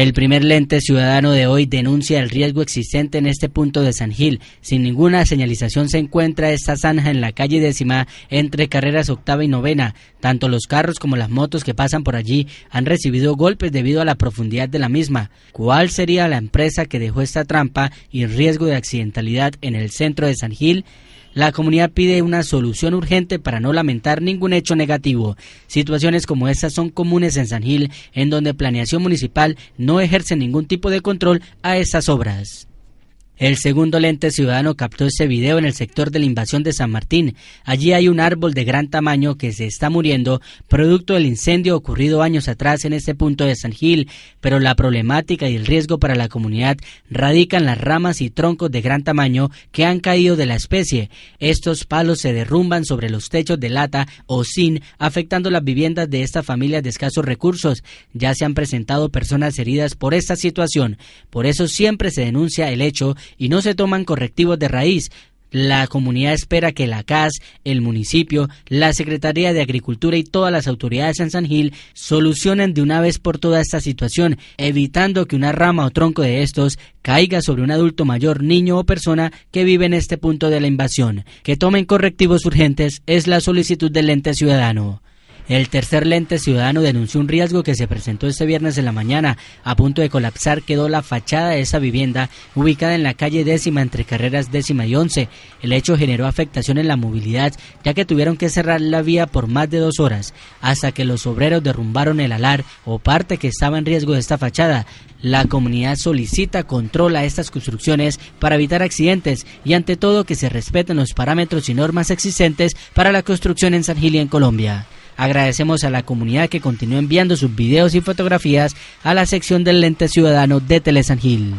El primer lente ciudadano de hoy denuncia el riesgo existente en este punto de San Gil. Sin ninguna señalización se encuentra esta zanja en la calle décima entre carreras octava y novena. Tanto los carros como las motos que pasan por allí han recibido golpes debido a la profundidad de la misma. ¿Cuál sería la empresa que dejó esta trampa y riesgo de accidentalidad en el centro de San Gil? La comunidad pide una solución urgente para no lamentar ningún hecho negativo. Situaciones como estas son comunes en San Gil, en donde planeación municipal no ejerce ningún tipo de control a estas obras. El segundo lente ciudadano captó este video en el sector de la invasión de San Martín. Allí hay un árbol de gran tamaño que se está muriendo, producto del incendio ocurrido años atrás en este punto de San Gil, pero la problemática y el riesgo para la comunidad radican las ramas y troncos de gran tamaño que han caído de la especie. Estos palos se derrumban sobre los techos de lata o zinc, afectando las viviendas de estas familias de escasos recursos. Ya se han presentado personas heridas por esta situación. Por eso siempre se denuncia el hecho y no se toman correctivos de raíz, la comunidad espera que la CAS, el municipio, la Secretaría de Agricultura y todas las autoridades en San Gil solucionen de una vez por todas esta situación, evitando que una rama o tronco de estos caiga sobre un adulto mayor, niño o persona que vive en este punto de la invasión. Que tomen correctivos urgentes es la solicitud del ente ciudadano. El tercer lente ciudadano denunció un riesgo que se presentó este viernes en la mañana. A punto de colapsar quedó la fachada de esa vivienda ubicada en la calle décima entre carreras décima y once. El hecho generó afectación en la movilidad ya que tuvieron que cerrar la vía por más de dos horas hasta que los obreros derrumbaron el alar o parte que estaba en riesgo de esta fachada. La comunidad solicita control a estas construcciones para evitar accidentes y ante todo que se respeten los parámetros y normas existentes para la construcción en San Gil en Colombia. Agradecemos a la comunidad que continúa enviando sus videos y fotografías a la sección del Lente Ciudadano de Telesangil.